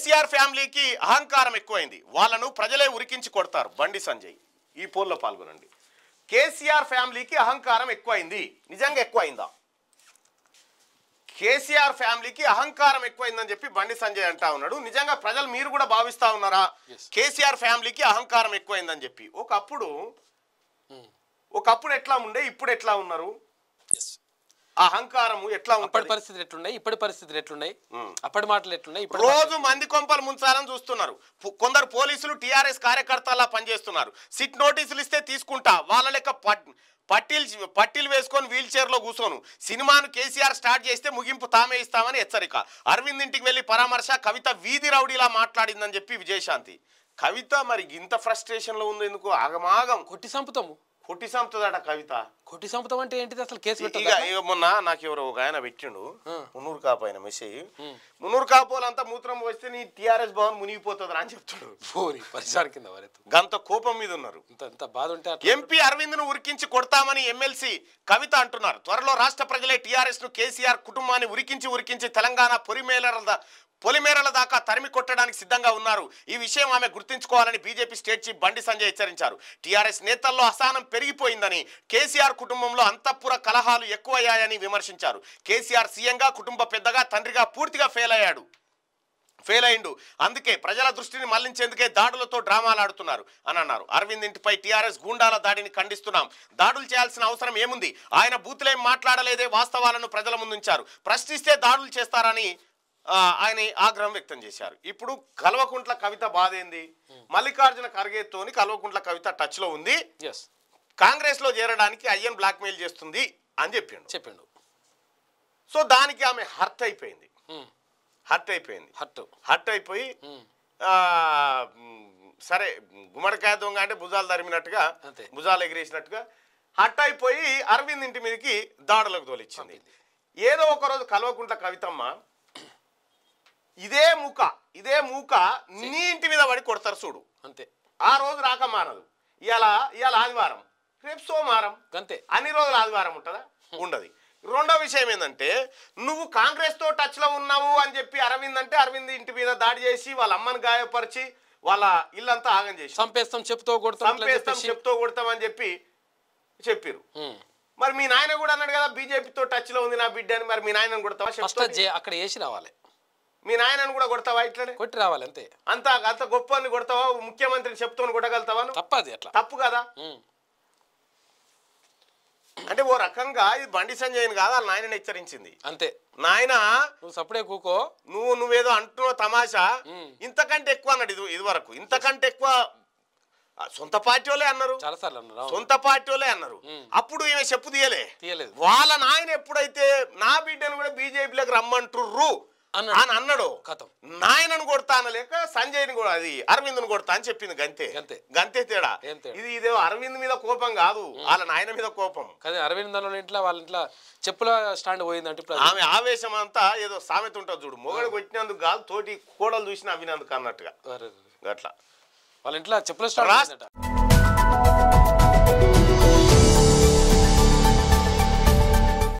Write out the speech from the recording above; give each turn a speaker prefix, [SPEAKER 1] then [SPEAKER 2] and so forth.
[SPEAKER 1] కేసీఆర్ ఫ్యామిలీకి అహంకారం ఎక్కువైంది వాళ్ళను ప్రజలే ఉరికించి కొడతారు బండి సంజయ్ ఈ పోల్లో పాల్గొనండి కేసీఆర్ ఫ్యామిలీకి అహంకారం ఎక్కువైంది నిజంగా ఎక్కువైందా కేసీఆర్ ఫ్యామిలీకి అహంకారం ఎక్కువైందని చెప్పి బండి సంజయ్ అంటా ఉన్నాడు నిజంగా ప్రజలు మీరు కూడా భావిస్తా ఉన్నారా కేసీఆర్ ఫ్యామిలీకి అహంకారం ఎక్కువైందని చెప్పి ఒకప్పుడు hmm. ఒకప్పుడు ఎట్లా ఉండే ఇప్పుడు ఎట్లా ఉన్నారు ఆ అహంకారము ఎట్లా అప్పటి పరిస్థితులు ఎట్లున్నాయి ఇప్పటి పరిస్థితులు ఎట్లున్నాయి అప్పటి మాటలు ఎట్లున్నాయి ఇప్పుడు రోజు మంది కొంపలు ముంచాలని చూస్తున్నారు కొందరు పోలీసులు టీఆర్ఎస్ కార్యకర్తలా పనిచేస్తున్నారు సిట్ నోటీసులు ఇస్తే తీసుకుంటా వాళ్ళ లెక్క పట్టిల్ పట్టిల్ వేసుకొని వీల్ చైర్లో కూర్చోను సినిమాను కేసీఆర్ స్టార్ట్ చేస్తే ముగింపు తామే ఇస్తామని హెచ్చరిక అరవింద్ ఇంటికి వెళ్ళి పరామర్శ కవిత వీధి రౌడీలా మాట్లాడిందని చెప్పి విజయశాంతి కవిత మరి ఇంత ఫ్రస్ట్రేషన్లో ఉంది ఎందుకు ఆగమాగం కొట్టి సంపుతాము కొట్టి సంపుతుందట కవిత కొట్టి సంపుతాం అంటే ఏంటిది అసలు కేసు మొన్న నాకు ఎవరో ఒక ఆయన పెట్టిండు మున్నూరు కాపు ఆయన మెసేజ్ మున్నూరు అంతా మూత్రం పోస్తే నీ టీఆర్ఎస్ భవన్ మునిగిపోతుంది అని చెప్తాడు పోరి కింద గంత కోపం మీద ఉన్నారు బాధ ఉంటే ఎంపీ అరవింద్ ను ఉరికించి కొడతామని ఎమ్మెల్సీ కవిత అంటున్నారు త్వరలో రాష్ట్ర ప్రజలే టీఆర్ఎస్ ను కేసీఆర్ కుటుంబాన్ని ఉరికించి ఉరికించి తెలంగాణ పొరిమేళ పొలిమేరల దాకా తరిమి కొట్టడానికి సిద్ధంగా ఉన్నారు ఈ విషయం ఆమె గుర్తుంచుకోవాలని బీజేపీ స్టేట్ చీఫ్ బండి సంజయ్ హెచ్చరించారు టీఆర్ఎస్ నేతల్లో అసహనం పెరిగిపోయిందని కేసీఆర్ కుటుంబంలో అంతఃపుర కలహాలు ఎక్కువయ్యాయని విమర్శించారు కేసీఆర్ సీఎంగా కుటుంబ పెద్దగా తండ్రిగా పూర్తిగా ఫెయిల్ అయ్యాడు ఫెయిల్ అయిండు అందుకే ప్రజల దృష్టిని మళ్లించేందుకే దాడులతో డ్రామాలు ఆడుతున్నారు అని అన్నారు అరవింద్ ఇంటిపై టీఆర్ఎస్ గూండాల దాడిని ఖండిస్తున్నాం దాడులు చేయాల్సిన అవసరం ఏముంది ఆయన బూతులేం మాట్లాడలేదే వాస్తవాలను ప్రజల ముందుంచారు ప్రశ్నిస్తే దాడులు చేస్తారని ఆయన ఆగ్రహం వ్యక్తం చేశారు ఇప్పుడు కల్వకుంట్ల కవిత బాధ ఏంది మల్లికార్జున ఖర్గేతోని కల్వకుంట్ల కవిత టచ్ లో ఉంది కాంగ్రెస్ లో చేరడానికి అయ్యన్ బ్లాక్మెయిల్ చేస్తుంది అని చెప్పిండు చెప్పిండు సో దానికి ఆమె హర్ట్ అయిపోయింది hmm. హర్ట్ అయిపోయింది హర్ట్ హర్ట్ అయిపోయి hmm. సరే గుమ్మడికాయ దొంగ అంటే భుజాలు తరిమినట్టుగా భుజాలు ఎగిరేసినట్టుగా హట్ అయిపోయి అరవింద్ ఇంటి మీదకి దాడులకు తోలిచ్చింది ఏదో ఒకరోజు కల్వకుంట్ల కవితమ్మ ఇదే మూక ఇదే మూక నీ ఇంటి మీద పడి కొడతారు చూడు అంతే ఆ రోజు రాక మారదు ఇవాళ ఇవాళ ఆదివారం రేపు సోమవారం అంతే అన్ని రోజులు ఆదివారం ఉంటుందా ఉండదు రెండో విషయం ఏంటంటే నువ్వు కాంగ్రెస్తో టచ్లో ఉన్నావు అని చెప్పి అరవింద్ అంటే అరవింద్ ఇంటి మీద దాడి చేసి వాళ్ళ అమ్మని గాయపరిచి వాళ్ళ ఇల్లంతా ఆగం చేసి సంపేస్తాం చెప్తూ కొడతాం సంపేస్తాం చెప్తూ కొడతాం అని చెప్పి చెప్పారు మరి మీ నాయన కూడా అన్నాడు కదా బీజేపీతో టచ్లో ఉంది నా బిడ్డ అని మరి మీ నాయన కొడతావా అక్కడ వేసి రావాలి మీ నాయనను కూడా కొడతావా ఇట్లనే కొట్టి రావాలి అంతే అంత అంత గొప్ప కొడతావా ముఖ్యమంత్రిని చెప్తాను కొట్టగలుగుతావా తప్పది అట్లా తప్పు కదా అంటే ఓ రకంగా ఇది బండి సంజయ్ని కాదు వాళ్ళ నాయన హెచ్చరించింది అంతే నాయన నువ్వు సప్పుడే కూకో నువ్వు నువ్వేదో అంటున్నావు తమాషా ఇంతకంటే ఎక్కువ అన్నాడు ఇది ఇది వరకు ఇంతకంటే ఎక్కువ సొంత పార్టీ వాళ్ళే అన్నారు సొంత పార్టీ వాళ్ళే అన్నారు అప్పుడు ఈమె చెప్పు తీయలే వాళ్ళ నాయన ఎప్పుడైతే నా బిడ్డను కూడా బీజేపీలోకి రమ్మంటుర్రు అని అన్నాడు నాయనను కొడతా అనలేక సంజయ్ని కూడా అది అరవింద్ను కొడతా అని చెప్పింది గంతే గంతే తేడా ఇది ఇదే అరవింద్ మీద కోపం కాదు వాళ్ళ నాయన మీద కోపం కానీ అరవింద్ ఇంట్లో వాళ్ళ ఇంట్లో చెప్పుల స్టాండ్ పోయిందంటే ఆమె ఆవేశం అంతా ఏదో సామెత ఉంటుంది చూడు మొగడు కొట్టినందుకు కాదు తోటి కోడలు చూసిన అవినందుకు అన్నట్టుగా అట్లా వాళ్ళ ఇంట్లో చెప్పుల స్టాండ్